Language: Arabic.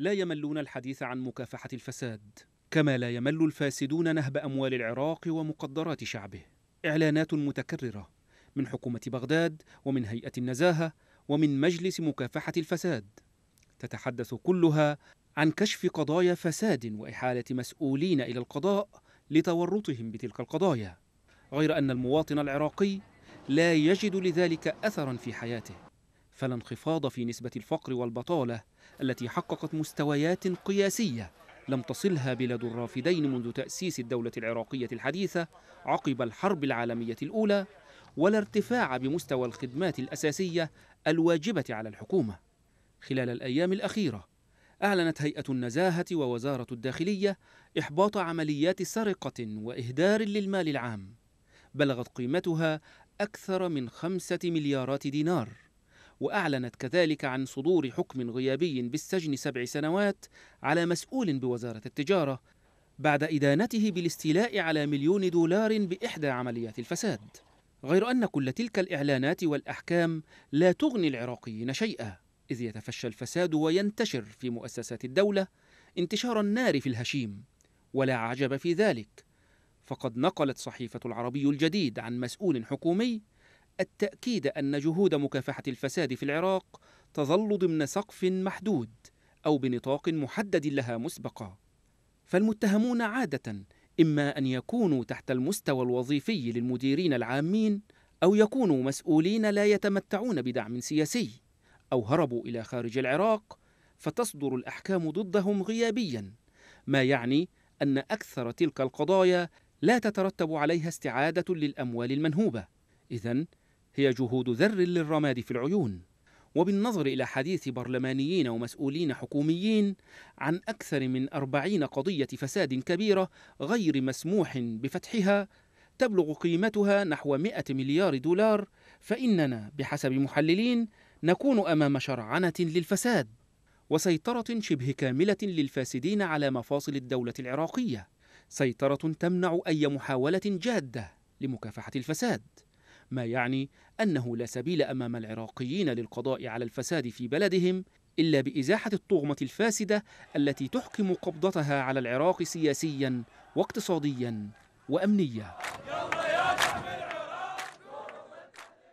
لا يملون الحديث عن مكافحة الفساد كما لا يمل الفاسدون نهب أموال العراق ومقدرات شعبه إعلانات متكررة من حكومة بغداد ومن هيئة النزاهة ومن مجلس مكافحة الفساد تتحدث كلها عن كشف قضايا فساد وإحالة مسؤولين إلى القضاء لتورطهم بتلك القضايا غير أن المواطن العراقي لا يجد لذلك أثرا في حياته فلا انخفاض في نسبة الفقر والبطالة التي حققت مستويات قياسية لم تصلها بلاد الرافدين منذ تأسيس الدولة العراقية الحديثة عقب الحرب العالمية الأولى ولا ارتفاع بمستوى الخدمات الأساسية الواجبة على الحكومة خلال الأيام الأخيرة أعلنت هيئة النزاهة ووزارة الداخلية إحباط عمليات سرقة وإهدار للمال العام بلغت قيمتها أكثر من خمسة مليارات دينار وأعلنت كذلك عن صدور حكم غيابي بالسجن سبع سنوات على مسؤول بوزارة التجارة بعد إدانته بالاستيلاء على مليون دولار بإحدى عمليات الفساد غير أن كل تلك الإعلانات والأحكام لا تغني العراقيين شيئا إذ يتفشى الفساد وينتشر في مؤسسات الدولة انتشار النار في الهشيم ولا عجب في ذلك فقد نقلت صحيفة العربي الجديد عن مسؤول حكومي التأكيد أن جهود مكافحة الفساد في العراق تظل ضمن سقف محدود أو بنطاق محدد لها مسبقا فالمتهمون عادة إما أن يكونوا تحت المستوى الوظيفي للمديرين العامين أو يكونوا مسؤولين لا يتمتعون بدعم سياسي أو هربوا إلى خارج العراق فتصدر الأحكام ضدهم غيابيا ما يعني أن أكثر تلك القضايا لا تترتب عليها استعادة للأموال المنهوبة إذن هي جهود ذر للرماد في العيون وبالنظر إلى حديث برلمانيين ومسؤولين حكوميين عن أكثر من أربعين قضية فساد كبيرة غير مسموح بفتحها تبلغ قيمتها نحو 100 مليار دولار فإننا بحسب محللين نكون أمام شرعنة للفساد وسيطرة شبه كاملة للفاسدين على مفاصل الدولة العراقية سيطرة تمنع أي محاولة جادة لمكافحة الفساد ما يعني أنه لا سبيل أمام العراقيين للقضاء على الفساد في بلدهم إلا بإزاحة الطغمة الفاسدة التي تحكم قبضتها على العراق سياسيا واقتصاديا وأمنيا